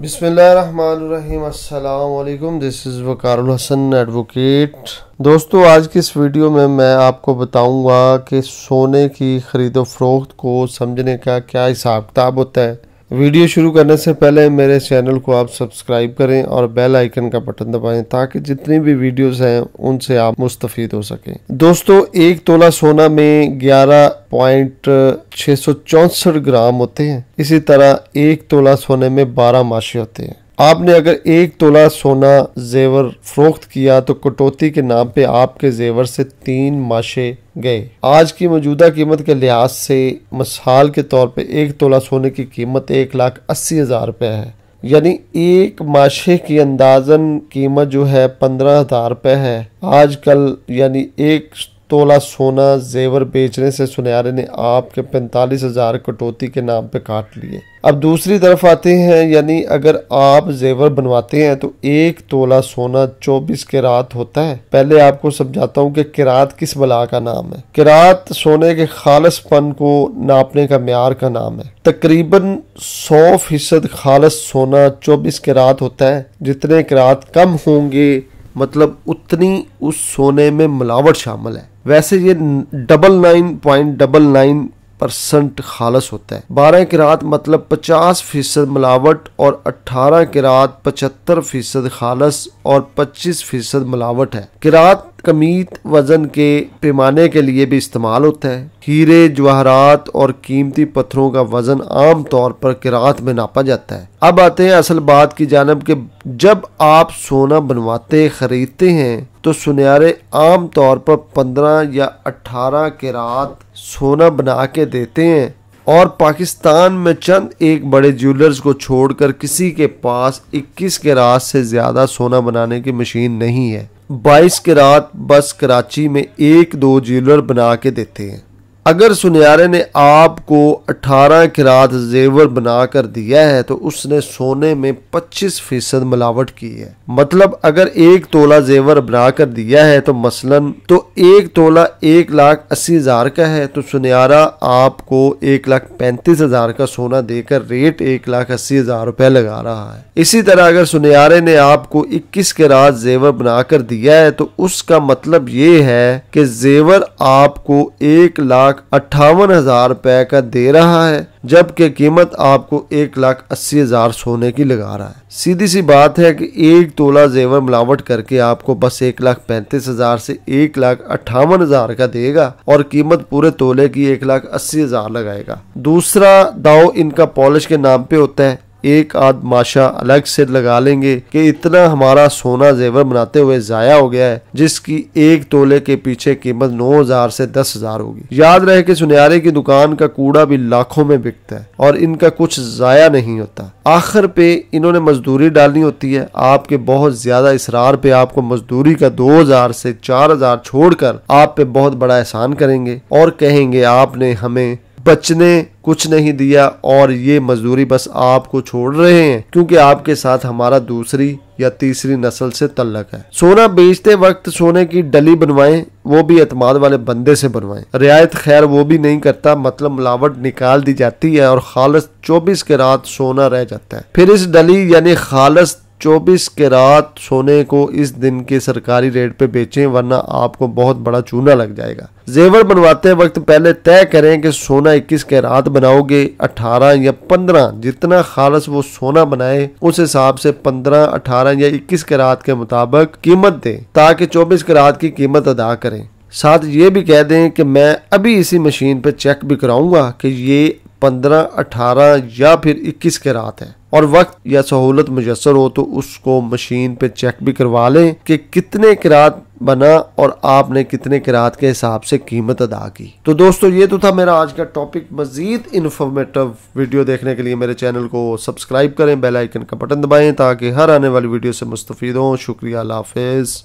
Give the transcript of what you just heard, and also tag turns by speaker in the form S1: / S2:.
S1: बिसमीम this is वकारसन Hasan advocate दोस्तों आज की इस वीडियो में मैं आपको बताऊंगा कि सोने की ख़रीदो फरोख्त को समझने का क्या हिसाब किताब होता है वीडियो शुरू करने से पहले मेरे चैनल को आप सब्सक्राइब करें और बेल आइकन का बटन दबाएं ताकि जितनी भी वीडियोस हैं उनसे आप मुस्तफ़ हो सकें दोस्तों एक तोला सोना में ग्यारह पॉइंट छः सौ चौंसठ ग्राम होते हैं इसी तरह एक तोला सोने में बारह माशे होते हैं आपने अगर एक तोला सोना जेवर फरोख्त किया तो कटौती के नाम पे आपके जेवर से तीन माशे गए आज की मौजूदा कीमत के लिहाज से मिसाल के तौर पे एक तोला सोने की कीमत एक लाख अस्सी हज़ार रुपये है यानी एक माशे की अंदाजन कीमत जो है पंद्रह हज़ार रुपये है आजकल यानी एक तोला सोना जेवर बेचने से सुनहरे ने आपके पैंतालीस हज़ार कटौती के नाम पे काट लिए अब दूसरी तरफ आते हैं यानी अगर आप जेवर बनवाते हैं तो एक तोला सोना चौबीस किरात होता है पहले आपको समझाता हूँ कि किरात किस बला का नाम है किरात सोने के खालसपन को नापने का मैार का नाम है तकरीबन सौ फीसद खालस सोना चौबीस किरात होता है जितने किरात कम होंगे मतलब उतनी उस सोने में मिलावट शामिल है वैसे ये double nine point double nine percent खालस होता है बारह किरात मतलब पचास फीसद मिलावट और अट्ठारह किरात पचहत्तर फीसद खालस और पच्चीस फीसद मिलावट है किरात कमीत वजन के पैमाने के लिए भी इस्तेमाल होता है हीरे जवाहरात और कीमती पत्थरों का वजन आम तौर पर किरात में नापा जाता है अब आते हैं असल बात की जानब के जब आप सोना बनवाते खरीदते हैं तो सुनहरे आम तौर पर पंद्रह या अठारह किरात सोना बना के देते हैं और पाकिस्तान में चंद एक बड़े ज्वेलर्स को छोड़कर किसी के पास 21 रात से ज़्यादा सोना बनाने की मशीन नहीं है 22 रात बस कराची में एक दो ज्वेलर बना के देते हैं अगर सुनियारे ने आपको 18 किरात जेवर बना कर दिया है तो उसने सोने में 25 फीसद मिलावट की है मतलब अगर एक तोला जेवर बना कर दिया है तो मसलन तो एक तोला एक लाख अस्सी हजार का है तो सुनियारा आपको एक लाख पैंतीस हजार का सोना देकर रेट एक लाख अस्सी हजार रुपए लगा रहा है इसी तरह अगर सुनियारे ने आपको इक्कीस किरात जेवर बना कर दिया है तो उसका मतलब ये है कि जेवर आपको एक लाख लाख अट्ठावन हजार रुपए का दे रहा है जबकि कीमत आपको एक लाख अस्सी हजार सोने की लगा रहा है सीधी सी बात है कि एक तोला जेवर मिलावट करके आपको बस एक लाख पैंतीस हजार से एक लाख अट्ठावन हजार का देगा और कीमत पूरे तोले की एक लाख अस्सी हजार लगाएगा दूसरा दाव इनका पॉलिश के नाम पे होता है एक आध माशा अलग से लगा लेंगे कि इतना हमारा सोना जेवर बनाते हुए जाया हो गया है जिसकी एक तोले के पीछे कीमत नौ हजार से दस हजार होगी याद रहे कि सुनियारे की दुकान का कूड़ा भी लाखों में बिकता है और इनका कुछ जाया नहीं होता आखिर पे इन्होंने मजदूरी डालनी होती है आपके बहुत ज्यादा इसरार पे आपको मजदूरी का दो हजार से चार हजार छोड़कर आप पे बहुत बड़ा एहसान करेंगे और कहेंगे आपने हमें बचने कुछ नहीं दिया और ये मजदूरी बस आपको छोड़ रहे हैं क्योंकि आपके साथ हमारा दूसरी या तीसरी नस्ल से तल्लक है सोना बेचते वक्त सोने की डली बनवाएं वो भी अतमाद वाले बंदे से बनवाएं रियायत खैर वो भी नहीं करता मतलब मिलावट निकाल दी जाती है और खालस चौबीस के रात सोना रह जाता है फिर इस डली यानी खालस चौबीस के रात सोने को इस दिन के सरकारी रेट पे बेचें वरना आपको बहुत बड़ा चूना लग जाएगा जेवर बनवाते वक्त पहले तय करें कि सोना 21 कैरात बनाओगे 18 या 15 जितना खालस वो सोना बनाए उस हिसाब से 15, 18 या 21 कैरात के मुताबिक कीमत दें ताकि 24 कैरात की कीमत अदा करें साथ ये भी कह दें कि मैं अभी इसी मशीन पर चेक भी कराऊंगा कि ये 15, 18 या फिर 21 रात है और वक्त या सहूलत मुयसर हो तो उसको मशीन पे चेक भी करवा लें कि कितने किरात बना और आपने कितने किरात के हिसाब से कीमत अदा की तो दोस्तों ये तो था मेरा आज का टॉपिक मजीद इन्फॉर्मेटिव वीडियो देखने के लिए मेरे चैनल को सब्सक्राइब करें बेल आइकन का बटन दबाएं ताकि हर आने वाली वीडियो से मुस्तफ़ हों शुक्रिया हाफिज़